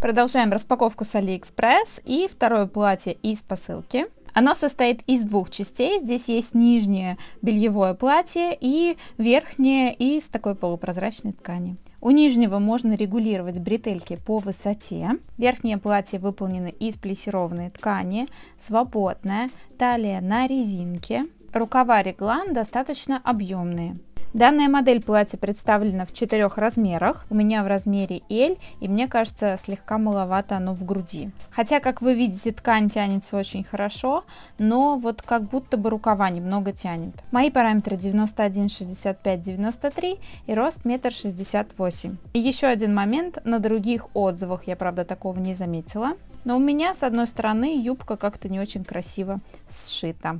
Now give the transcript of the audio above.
Продолжаем распаковку с AliExpress и второе платье из посылки. Оно состоит из двух частей. Здесь есть нижнее бельевое платье и верхнее из такой полупрозрачной ткани. У нижнего можно регулировать бретельки по высоте. Верхнее платье выполнено из плессированной ткани, свободное, талия на резинке. Рукава реглан достаточно объемные. Данная модель платья представлена в четырех размерах. У меня в размере L, и мне кажется, слегка маловато оно в груди. Хотя, как вы видите, ткань тянется очень хорошо, но вот как будто бы рукава немного тянет. Мои параметры 91, 65, 93 и рост 1,68 м. И еще один момент, на других отзывах я, правда, такого не заметила. Но у меня, с одной стороны, юбка как-то не очень красиво сшита.